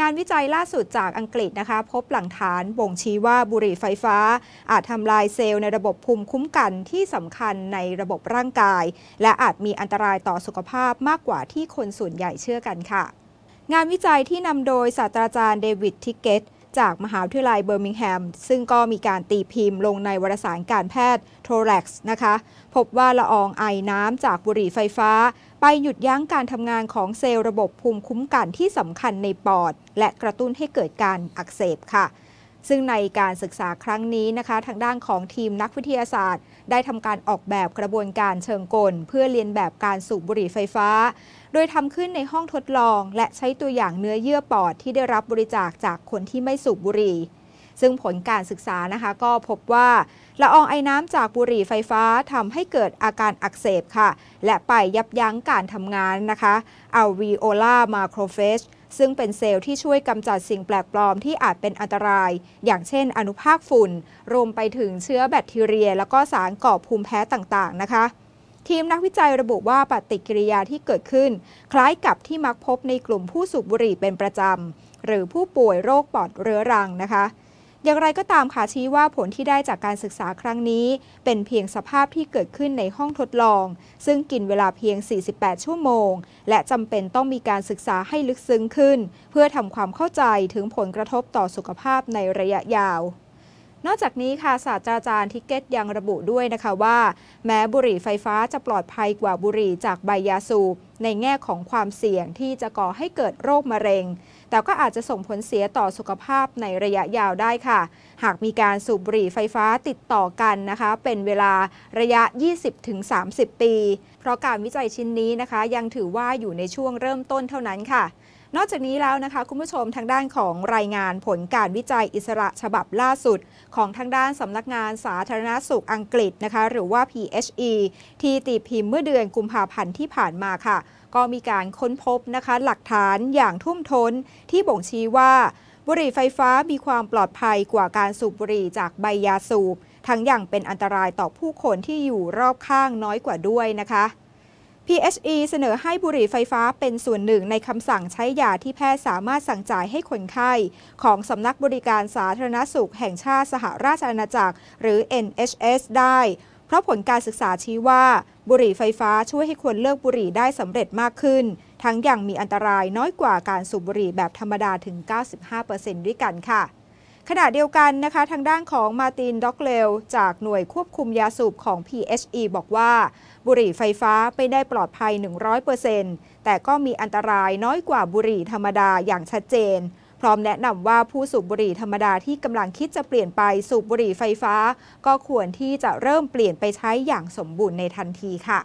งานวิจัยล่าสุดจากอังกฤษนะคะ พบหลังฐานบ่งชี้ว่าบุหรี่ไฟฟ้าอาจทำลายเซลล์ในระบบภูมิคุ้มกันที่สำคัญในระบบร่างกาย และอาจมีอันตรายต่อสุขภาพมากกว่าที่คนส่วนใหญ่เชื่อกันค่ะ งานวิจัยที่นำโดยศาสตราจารย์เดวิดทิกเกตจากมหาวิทยาลัยเบอร์มิงแฮม ซึ่งก็มีการตีพิมพ์ลงในวารสารการแพทย์โทรเ a ์นะคะ พบว่าละอองไอน้ำจากบุหรี่ไฟฟ้า ไปหยุดยั้งการทำงานของเซลล์ระบบภูมิคุ้มกันที่สำคัญในปอด และกระตุ้นให้เกิดการอักเสบค่ะซึ่งในการศึกษาครั้งนี้นะคะ ทางด้านของทีมนักวิทยาศาสตร์ ได้ทำการออกแบบกระบวนการเชิงกลเพื่อเรียนแบบการสูบบุหรี่ไฟฟ้า โดยทำขึ้นในห้องทดลองและใช้ตัวอย่างเนื้อเยื่อปอด ที่ได้รับบริจาคจากคนที่ไม่สูบบุหรี่ ซึ่งผลการศึกษานะคะก็พบว่าละอองไอ้น้ำจากบุหรี่ไฟฟ้าทำให้เกิดอาการอักเสบค่ะและไปยับยั้งการทำงานนะคะเอาวีโอลามาโครเฟสซึ่งเป็นเซลล์ที่ช่วยกำจัดสิ่งแปลกปลอมที่อาจเป็นอันตราย อย่างเช่นอนุภาคฝุ่น รวมไปถึงเชื้อแบคทีเรีย แล้วก็สารก่อภูมิแพ้ต่างๆนะคะ ทีมนักวิจัยระบุว่าปฏิกิริยาที่เกิดขึ้น คล้ายกับที่มักพบในกลุ่มผู้สูบบุหรี่เป็นประจำหรือผู้ป่วยโรคปอดเรื้อรังนะคะอย่างไรก็ตามค่ะชี้ว่าผลที่ได้จากการศึกษาครั้งนี้ เป็นเพียงสภาพที่เกิดขึ้นในห้องทดลอง ซึ่งกินเวลาเพียง 48 ชั่วโมง และจำเป็นต้องมีการศึกษาให้ลึกซึ้งขึ้น เพื่อทำความเข้าใจถึงผลกระทบต่อสุขภาพในระยะยาวนอกจากนี้ค่ะศาสตราจารย์ทิกเก็ตยังระบุด้วยนะคะว่า แม้บุหรี่ไฟฟ้าจะปลอดภัยกว่าบุหรี่จากใบยาสูบในแง่ของความเสี่ยงที่จะก่อให้เกิดโรคมะเร็ง แต่ก็อาจจะส่งผลเสียต่อสุขภาพในระยะยาวได้ค่ะ หากมีการสูบบุหรี่ไฟฟ้าติดต่อกันนะคะ เป็นเวลาระยะ 20-30 ปี เพราะการวิจัยชิ้นนี้นะคะ ยังถือว่าอยู่ในช่วงเริ่มต้นเท่านั้นค่ะนอกจากนี้แล้วนะคะ คุณผู้ชมทางด้านของรายงานผลการวิจัยอิสระฉบับล่าสุด ของทางด้านสำนักงานสาธารณสุขอังกฤษนะคะ หรือว่า PHE ที่ตีพิมพ์เมื่อเดือนกุมภาพันธ์ที่ผ่านมาค่ะ ก็มีการค้นพบนะคะ หลักฐานอย่างทุ่มท้น ที่บ่งชี้ว่าบุหรี่ไฟฟ้ามีความปลอดภัยกว่าการสูบบุหรี่จากใบยาสูบ ทั้งอย่างเป็นอันตรายต่อผู้คนที่อยู่รอบข้างน้อยกว่าด้วยนะคะ PHE เสนอให้บุหรี่ไฟฟ้าเป็นส่วนหนึ่งในคำสั่งใช้ยาที่แพทย์สามารถสั่งจ่ายให้คนไข้ ของสำนักบริการสาธารณสุขแห่งชาติสหราชอาณาจักรหรือ NHS ได้ เพราะผลการศึกษาชี้ว่าบุหรี่ไฟฟ้าช่วยให้คนเลิกบุหรี่ได้สำเร็จมากขึ้น ทั้งอย่างมีอันตรายน้อยกว่าการสูบบุหรี่แบบธรรมดาถึง 95%ด้วยกันค่ะขณะเดียวกันนะคะ ทางด้านของมาตินด็อกเลวจากหน่วยควบคุมยาสูบของ PHE บอกว่า บุหรี่ไฟฟ้าไม่ได้ปลอดภัย 100%แต่ก็มีอันตรายน้อยกว่าบุหรี่ธรรมดาอย่างชัดเจน พร้อมแนะนำว่าผู้สูบบุหรี่ธรรมดาที่กำลังคิดจะเปลี่ยนไปสูบบุหรี่ไฟฟ้า ก็ควรที่จะเริ่มเปลี่ยนไปใช้อย่างสมบูรณ์ในทันทีค่ะ